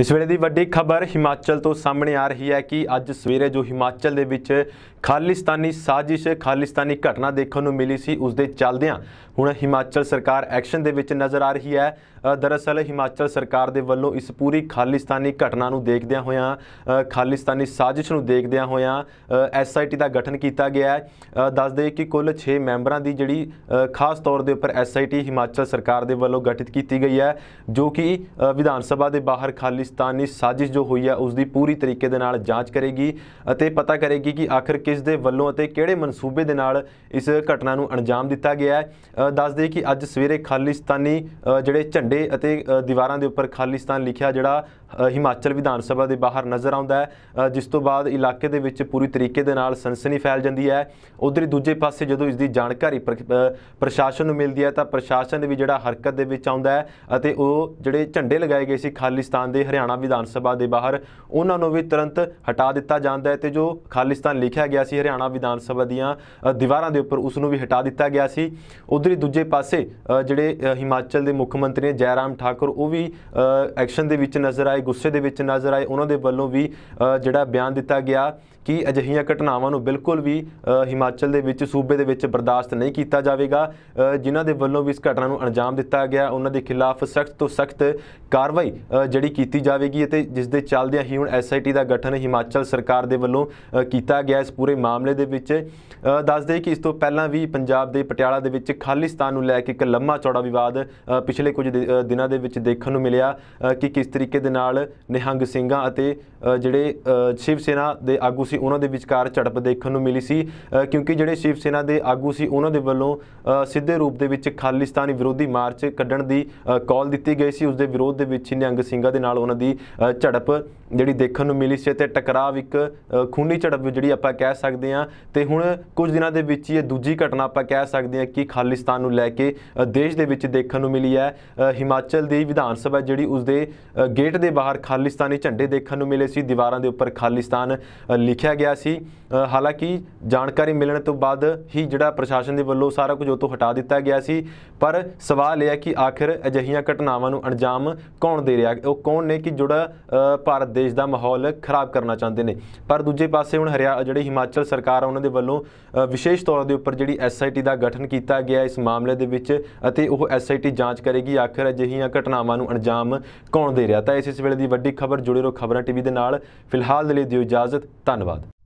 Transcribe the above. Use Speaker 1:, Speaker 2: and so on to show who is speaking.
Speaker 1: ਇਸ ਵੇਲੇ ਦੀ ਵੱਡੀ ਖਬਰ ਹਿਮਾਚਲ ਤੋਂ ਸਾਹਮਣੇ ਆ ਰਹੀ ਹੈ ਕਿ ਅੱਜ ਸਵੇਰੇ ਜੋ ਹਿਮਾਚਲ ਦੇ ਵਿੱਚ ਖਾਲਿਸਤਾਨੀ ਸਾਜ਼ਿਸ਼ ਖਾਲਿਸਤਾਨੀ ਘਟਨਾ ਦੇਖਣ ਨੂੰ ਮਿਲੀ ਸੀ ਉਸ ਦੇ ਚੱਲਦਿਆਂ ਹੁਣ ਹਿਮਾਚਲ ਸਰਕਾਰ ਐਕਸ਼ਨ ਦੇ ਵਿੱਚ ਨਜ਼ਰ ਆ ਰਹੀ ਹੈ ਦਰਅਸਲ ਹਿਮਾਚਲ ਸਰਕਾਰ ਦੇ ਵੱਲੋਂ ਇਸ ਪੂਰੀ ਖਾਲਿਸਤਾਨੀ ਘਟਨਾ ਨੂੰ ਦੇਖਦਿਆਂ ਹੋਇਆਂ ਖਾਲਿਸਤਾਨੀ ਸਾਜ਼ਿਸ਼ ਨੂੰ ਦੇਖਦਿਆਂ ਹੋਇਆਂ ਐਸਆਈਟੀ ਦਾ ਗਠਨ ਕੀਤਾ ਗਿਆ ਹੈ ਦੱਸਦੇ ਕਿ ਕੁੱਲ 6 ਮੈਂਬਰਾਂ ਦੀ ਜਿਹੜੀ ਖਾਸ ਤੌਰ ਦੇ ਉੱਪਰ ਐਸਆਈਟੀ ਹਿਮਾਚਲ ਸਰਕਾਰ ਦੇ ਵੱਲੋਂ ਗਠਿਤ ਕੀਤੀ ਗਈ ਹੈ ਜੋ ਕਿ ਵਿਧਾਨ ਸਭਾ ਦੇ ਬਾਹਰ ਖਾਲਿਸ ਪਾਕਿਸਤਾਨੀ ਸਾਜ਼ਿਸ਼ ਜੋ ਹੋਈ ਹੈ ਉਸ ਦੀ ਪੂਰੀ ਤਰੀਕੇ ਦੇ ਨਾਲ ਜਾਂਚ ਕਰੇਗੀ ਅਤੇ ਪਤਾ ਕਰੇਗੀ ਕਿ ਆਖਰ ਕਿਸ ਦੇ ਵੱਲੋਂ ਅਤੇ ਕਿਹੜੇ ਮਨਸੂਬੇ ਦੇ ਨਾਲ ਇਸ ਘਟਨਾ ਨੂੰ ਅੰਜਾਮ ਦਿੱਤਾ ਗਿਆ ਹੈ ਦੱਸ ਦੇ ਕਿ ਅੱਜ ਸਵੇਰੇ ਖਾਲਿਸਤਾਨੀ ਜਿਹੜੇ ਝੰਡੇ ਅਤੇ ਦੀਵਾਰਾਂ ਦੇ ਉੱਪਰ ਖਾਲਿਸਤਾਨ ਲਿਖਿਆ ਜਿਹੜਾ ਹਿਮਾਚਲ ਵਿਧਾਨ ਸਭਾ ਦੇ ਬਾਹਰ ਨਜ਼ਰ ਆਉਂਦਾ ਹੈ ਜਿਸ ਤੋਂ ਬਾਅਦ ਇਲਾਕੇ ਦੇ ਵਿੱਚ ਪੂਰੀ ਤਰੀਕੇ ਦੇ ਨਾਲ ਸਨਸਨੀ ਫੈਲ ਜਾਂਦੀ ਹੈ ਉਧਰ ਦੂਜੇ ਪਾਸੇ ਜਦੋਂ ਇਸ ਦੀ ਜਾਣਕਾਰੀ ਪ੍ਰਸ਼ਾਸਨ ਨੂੰ ਮਿਲਦੀ ਹੈ ਤਾਂ ਪ੍ਰਸ਼ਾਸਨ ਵੀ ਜਿਹੜਾ ਹਰਕਤ ਦੇ ਵਿੱਚ ਆਉਂਦਾ ਹੈ ਅਤੇ ਉਹ ਜਿਹੜੇ ਝੰਡੇ ਲਗਾਏ ਗਏ ਸੀ ਖਾਲਿਸਤਾਨ ਦੇ ਹਰਿਆਣਾ ਵਿਧਾਨ ਸਭਾ ਦੇ ਬਾਹਰ ਉਹਨਾਂ ਨੂੰ ਵੀ ਤੁਰੰਤ ਹਟਾ ਦਿੱਤਾ ਜਾਂਦਾ ਹੈ ਤੇ ਜੋ ਖਾਲਿਸਤਾਨ ਲਿਖਿਆ ਗਿਆ ਸੀ ਹਰਿਆਣਾ ਵਿਧਾਨ ਸਭਾ ਦੀਆਂ ਦੀਵਾਰਾਂ ਦੇ ਉੱਪਰ ਉਸ ਨੂੰ ਵੀ ਹਟਾ ਦਿੱਤਾ ਗਿਆ ਸੀ ਉਧਰ ਹੀ ਦੂਜੇ ਪਾਸੇ ਜਿਹੜੇ ਹਿਮਾਚਲ ਦੇ ਮੁੱਖ ਮੰਤਰੀ ਜੈਰਾਮ ਠਾਕੁਰ ਉਹ ਵੀ ਐਕਸ਼ਨ ਦੇ ਵਿੱਚ ਨਜ਼ਰ ਆਏ ਆਏ ਗੁੱਸੇ ਦੇ ਵਿੱਚ ਨਜ਼ਰ ਆਏ ਉਹਨਾਂ ਦੇ ਵੱਲੋਂ ਵੀ ਜਿਹੜਾ ਬਿਆਨ ਦਿੱਤਾ ਗਿਆ ਕਿ ਅਜਿਹੀਆਂ ਘਟਨਾਵਾਂ ਨੂੰ ਬਿਲਕੁਲ ਵੀ ਹਿਮਾਚਲ ਦੇ ਵਿੱਚ ਸੂਬੇ ਦੇ ਵਿੱਚ ਬਰਦਾਸ਼ਤ ਨਹੀਂ ਕੀਤਾ ਜਾਵੇਗਾ ਜਿਨ੍ਹਾਂ ਦੇ ਵੱਲੋਂ ਵੀ ਇਸ ਘਟਨਾ ਨੂੰ ਅੰਜਾਮ ਦਿੱਤਾ ਗਿਆ ਉਹਨਾਂ ਦੇ ਖਿਲਾਫ ਸਖਤ ਤੋਂ ਸਖਤ ਕਾਰਵਾਈ ਜਿਹੜੀ ਕੀਤੀ ਜਾਵੇਗੀ ਅਤੇ ਜਿਸ ਦੇ ਚੱਲਦਿਆਂ ਹੀ ਹੁਣ ਐਸਆਈਟੀ ਦਾ ਗਠਨ ਹਿਮਾਚਲ ਸਰਕਾਰ ਦੇ ਵੱਲੋਂ ਕੀਤਾ ਗਿਆ ਇਸ ਪੂਰੇ ਮਾਮਲੇ ਦੇ ਵਿੱਚ ਦੱਸਦੇ ਕਿ ਇਸ ਤੋਂ ਪਹਿਲਾਂ ਵੀ ਪੰਜਾਬ ਦੇ ਪਟਿਆਲਾ ਦੇ ਵਿੱਚ ਖਾਲਿਸਤਾਨ ਨੂੰ ਲੈ ਕੇ ਇੱਕ ਲੰਮਾ ਚੌੜਾ ਵਿਵਾਦ ਪਿਛਲੇ ਕੁਝ ਦਿਨਾਂ ਦੇ ਵਿੱਚ ਦੇਖਣ ਨੂੰ ਮਿਲਿਆ ਕਿ ਕਿਸ ਤਰੀਕੇ ਦੇ ਨਾਲ ਨਿਹੰਗ ਸਿੰਘਾਂ ਅਤੇ ਜਿਹੜੇ ਸ਼ਿਵ ਸੈਨਾ ਦੇ ਆਗੂ ਸੀ ਉਹਨਾਂ ਦੇ ਵਿਚਕਾਰ ਝੜਪ ਦੇਖਣ ਨੂੰ ਮਿਲੀ ਸੀ ਕਿਉਂਕਿ ਜਿਹੜੇ ਸ਼ਿਵ ਸੈਨਾ ਦੇ ਆਗੂ ਸੀ ਉਹਨਾਂ ਦੇ ਵੱਲੋਂ ਸਿੱਧੇ ਰੂਪ ਦੇ ਵਿੱਚ ਖਾਲਿਸਤਾਨੀ ਵਿਰੋਧੀ ਮਾਰਚ ਕੱਢਣ ਦੀ ਕਾਲ ਦਿੱਤੀ ਗਈ ਸੀ ਉਸ ਦੇ ਵਿਰੋਧ ਦੇ ਵਿੱਚ ਨਿਹੰਗ ਸਿੰਘਾਂ ਦੇ ਨਾਲ ਉਹਨਾਂ ਦੀ ਝੜਪ ਜਿਹੜੀ ਦੇਖਣ ਨੂੰ ਮਿਲੀ ਸੀ ਤੇ ਟਕਰਾਅ ਇੱਕ ਖੂਨੀ ਝੜਪ ਜਿਹੜੀ ਆਪਾਂ ਕਹਿ ਸਕਦੇ ਹਾਂ ਤੇ ਹੁਣ ਕੁਝ ਦਿਨਾਂ ਦੇ ਵਿੱਚ ਇਹ ਦੂਜੀ ਘਟਨਾ ਆਪਾਂ ਕਹਿ ਸਕਦੇ ਹਾਂ ਕਿ ਖਾਲਿਸਤਾਨ ਨੂੰ ਲੈ ਕੇ ਦੇਸ਼ ਦੇ ਵਿੱਚ ਦੇਖਣ ਨੂੰ ਮਿਲੀ ਹੈ ਹਿਮਾਚਲ ਦੀ ਵਿਧਾਨ ਸਭਾ ਜਿਹੜੀ ਉਸ ਦੇ ਗੇਟ ਦੇ ਬਾਹਰ ਖਾਲਿਸਤਾਨੀ ਝੰਡੇ ਦੇਖਣ ਨੂੰ ਮਿਲੇ ਸੀ ਦੀਵਾਰਾਂ ਦੇ ਉੱਪਰ ਖਾਲਿਸਤਾਨ ਲਿਖੇ ਦੇਖਿਆ ਗਿਆ ਸੀ ਹਾਲਾਂਕਿ ਜਾਣਕਾਰੀ ਮਿਲਣ ਤੋਂ ਬਾਅਦ ਹੀ ਜਿਹੜਾ ਪ੍ਰਸ਼ਾਸਨ ਦੇ ਵੱਲੋਂ ਸਾਰਾ ਕੁਝ ਉਤੋਂ ਹਟਾ ਦਿੱਤਾ ਗਿਆ ਸੀ ਪਰ ਸਵਾਲ ਇਹ ਹੈ ਕਿ ਆਖਿਰ ਅਜਿਹੀਆਂ ਘਟਨਾਵਾਂ ਨੂੰ ਅੰਜਾਮ ਕੌਣ ਦੇ ਰਿਹਾ ਉਹ ਕੌਣ ਨੇ ਕਿ ਜਿਹੜਾ ਭਾਰਤ ਦੇਸ਼ ਦਾ ਮਾਹੌਲ ਖਰਾਬ ਕਰਨਾ ਚਾਹੁੰਦੇ ਨੇ ਪਰ ਦੂਜੇ ਪਾਸੇ ਹੁਣ ਹਰਿਆਣਾ ਜਿਹੜੀ ਹਿਮਾਚਲ ਸਰਕਾਰ ਆ ਉਹਨਾਂ ਦੇ ਵੱਲੋਂ ਵਿਸ਼ੇਸ਼ ਤੌਰ ਦੇ ਉੱਪਰ ਜਿਹੜੀ ਐਸਆਈਟੀ ਦਾ ਗਠਨ ਕੀਤਾ ਗਿਆ ਇਸ ਮਾਮਲੇ ਦੇ ਵਿੱਚ ਅਤੇ ਉਹ ਐਸਆਈਟੀ ਜਾਂਚ ਕਰੇਗੀ ਆਖਿਰ ਅਜਿਹੀਆਂ ਘਟਨਾਵਾਂ ਨੂੰ ਅੰਜਾਮ ਕੌਣ ਦੇ ਰਿਹਾ ਤਾਂ ਇਸ ਇਸ ਵੇਲੇ ਦੀ ਵੱਡੀ ਖਬਰ ਜੁੜੇ ਰਹੋ ਖਬਰਾਂ ਟੀਵੀ ਦੇ ਨਾਲ ਫਿਲਹਾਲ ਦੇ ਲਈ ਦਿਓ ਇਜਾਜ਼ਤ ਧੰਨਵਾਦ